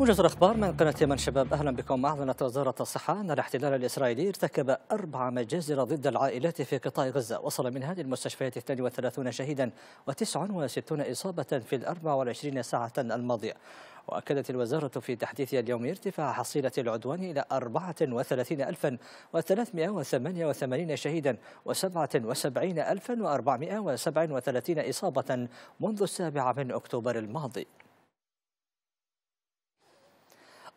موجز الأخبار من قناة يمن شباب أهلا بكم أعلنت وزارة الصحة أن الاحتلال الإسرائيلي ارتكب أربع مجازر ضد العائلات في قطاع غزة وصل منها للمستشفيات 32 شهيدا و69 إصابة في ال 24 ساعة الماضية وأكدت الوزارة في تحديثها اليوم ارتفاع حصيلة العدوان إلى 34388 شهيدا و77437 إصابة منذ السابع من أكتوبر الماضي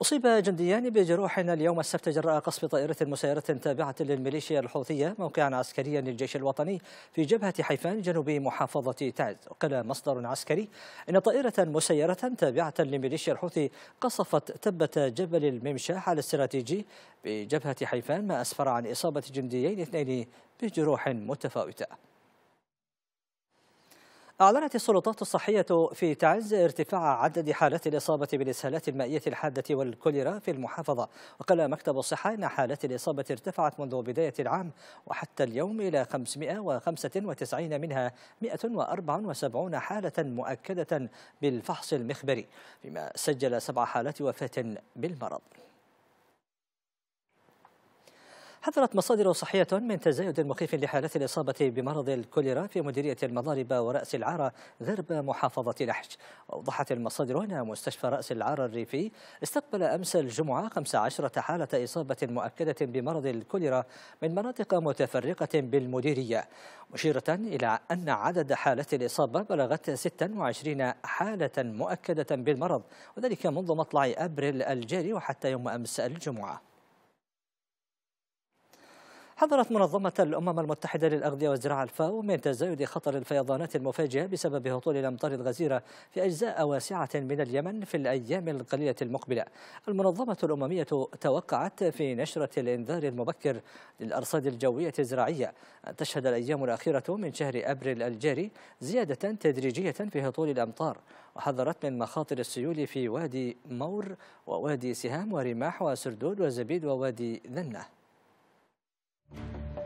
أصيب جنديان بجروح اليوم السبت جراء قصف طائرة مسيرة تابعة للميليشيا الحوثية موقعا عسكريا للجيش الوطني في جبهة حيفان جنوب محافظة تعز قال مصدر عسكري إن طائرة مسيرة تابعة لميليشيا الحوثي قصفت تبة جبل الممشاح الاستراتيجي بجبهة حيفان ما أسفر عن إصابة جنديين اثنين بجروح متفاوتة أعلنت السلطات الصحية في تعز ارتفاع عدد حالات الإصابة بالإسهالات المائية الحادة والكوليرا في المحافظة وقال مكتب الصحة أن حالات الإصابة ارتفعت منذ بداية العام وحتى اليوم إلى 595 منها 174 حالة مؤكدة بالفحص المخبري بما سجل سبع حالات وفاة بالمرض حذرت مصادر صحية من تزايد مخيف لحالات الإصابة بمرض الكوليرا في مديرية المضارب ورأس العارة غرب محافظة لحج أوضحت المصادر أن مستشفى رأس العارة الريفي استقبل أمس الجمعة 15 حالة إصابة مؤكدة بمرض الكوليرا من مناطق متفرقة بالمديرية مشيرة إلى أن عدد حالات الإصابة بلغت 26 حالة مؤكدة بالمرض وذلك منذ مطلع أبريل الجاري وحتى يوم أمس الجمعة حذرت منظمة الأمم المتحدة للأغذية والزراعة الفاو من تزايد خطر الفيضانات المفاجئة بسبب هطول الأمطار الغزيرة في أجزاء واسعة من اليمن في الأيام القليلة المقبلة المنظمة الأممية توقعت في نشرة الإنذار المبكر للأرصاد الجوية الزراعية أن تشهد الأيام الأخيرة من شهر أبريل الجاري زيادة تدريجية في هطول الأمطار وحذرت من مخاطر السيول في وادي مور ووادي سهام ورماح وسردود وزبيد ووادي ذنه